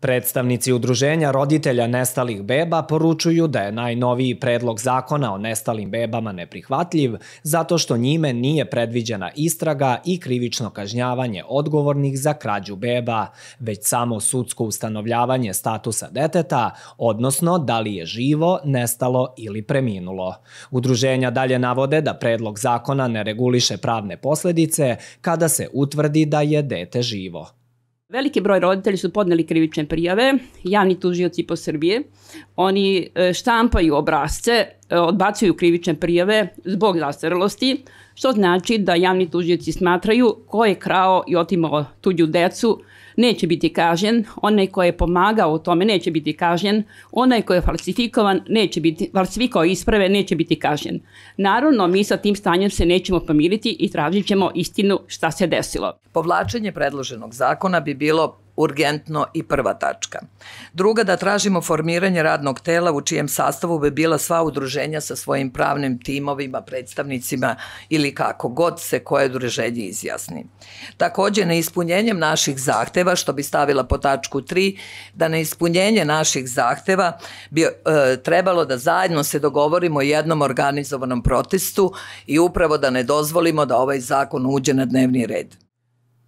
Predstavnici udruženja roditelja nestalih beba poručuju da je najnoviji predlog zakona o nestalim bebama neprihvatljiv zato što njime nije predviđena istraga i krivično kažnjavanje odgovornih za krađu beba, već samo sudsko ustanovljavanje statusa deteta, odnosno da li je živo, nestalo ili preminulo. Udruženja dalje navode da predlog zakona ne reguliše pravne posledice kada se utvrdi da je dete živo. Veliki broj roditelji su podneli krivične prijave, javni tužioci po Srbije. Oni e, štampaju obrazce, e, odbacuju krivične prijave zbog zastarelosti, što znači da javni tužioci smatraju ko je krao i otimao tuđu decu neće biti kažnjen, onaj ko je pomagao u tome neće biti kažnjen, onaj ko je falsifikovan neće biti, falsifikao isprave neće biti kažnjen. Naravno, mi sa tim stanjem se nećemo pomiriti i tražit ćemo istinu šta se desilo. Povlačenje predloženog zakona bi bilo urgentno i prva tačka. Druga da tražimo formiranje radnog tela u čijem sastavu bi bila sva udruženja sa svojim pravnim timovima, predstavnicima ili kako god se koje udruženje izjasni. Takođe, na ispunjenjem naših zahteva, što bi stavila po tačku 3, da na ispunjenje naših zahteva bi e, trebalo da zajedno se dogovorimo o jednom organizovanom protestu i upravo da ne dozvolimo da ovaj zakon uđe na dnevni red.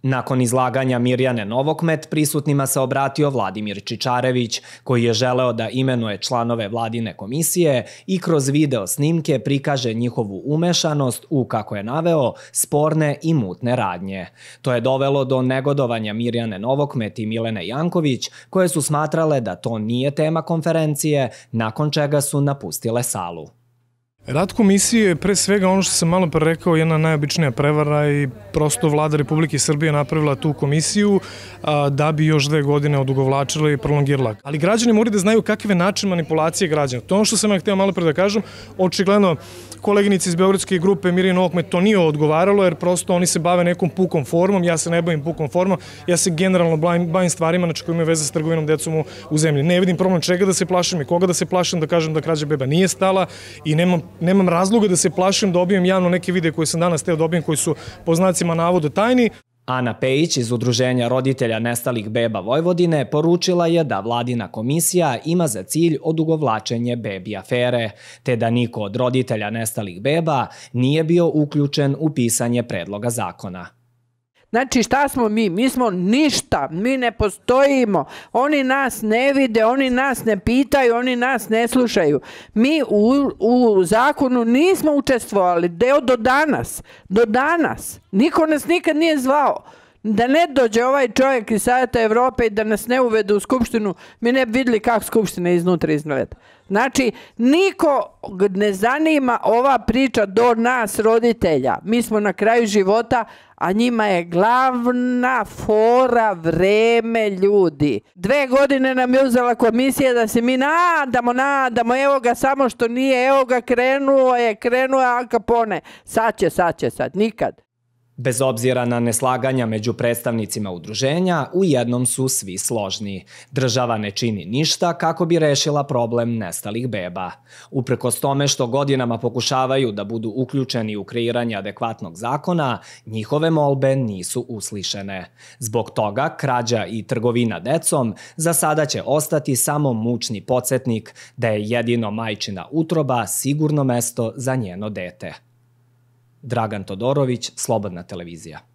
Nakon izlaganja Mirjane Novokmet prisutnima se obratio Vladimir Čičarević, koji je želeo da imenuje članove vladine komisije i kroz video snimke prikaže njihovu umešanost u, kako je naveo, sporne i mutne radnje. To je dovelo do negodovanja Mirjane Novokmet i Milene Janković, koje su smatrale da to nije tema konferencije, nakon čega su napustile salu. Rad komisije je pre svega ono što sam malo pre rekao jedna najobičnija prevara i prosto vlada Republike Srbije napravila tu komisiju da bi još dve godine odugovlačila i prolongirala. Ali građani moraju da znaju kakve načine manipulacije građana. To je ono što sam ja hteo malo pre da kažem. Očigledno koleginici iz Beogradske grupe Mirin Okme to nije odgovaralo jer prosto oni se bave nekom pukom formom, ja se ne bavim pukom formom, ja se generalno bavim stvarima znači koje imaju veze s trgovinom decom u zemlji. Ne vidim problem čega da se plašim i koga da se plašim, da kažem da krađa beba nije stala i nemam nemam razloga da se plašim da obijem javno neke videe koje sam danas teo da obijem koji su po znacima navoda tajni. Ana Pejić iz Udruženja roditelja nestalih beba Vojvodine poručila je da vladina komisija ima za cilj odugovlačenje bebi afere, te da niko od roditelja nestalih beba nije bio uključen u pisanje predloga zakona. Znači šta smo mi? Mi smo ništa, mi ne postojimo. Oni nas ne vide, oni nas ne pitaju, oni nas ne slušaju. Mi u, u zakonu nismo učestvovali, deo do danas, do danas. Niko nas nikad nije zvao. Da ne dođe ovaj čovjek iz Savjeta Evrope i da nas ne uvede u Skupštinu, mi ne bi videli kako Skupština iznutra izgleda. Znači, niko ne zanima ova priča do nas, roditelja. Mi smo na kraju života, a njima je glavna fora vreme ljudi. Dve godine nam je uzela komisija da se mi nadamo, nadamo, evo ga samo što nije, evo ga krenuo je, krenuo je Al Capone. Sad će, sad će, sad, nikad. Bez obzira na neslaganja među predstavnicima udruženja, u jednom su svi složni. Država ne čini ništa kako bi rešila problem nestalih beba. Upreko s tome što godinama pokušavaju da budu uključeni u kreiranje adekvatnog zakona, njihove molbe nisu uslišene. Zbog toga krađa i trgovina decom za sada će ostati samo mučni podsjetnik da je jedino majčina utroba sigurno mesto za njeno dete. Dragan Todorović, Slobodna televizija.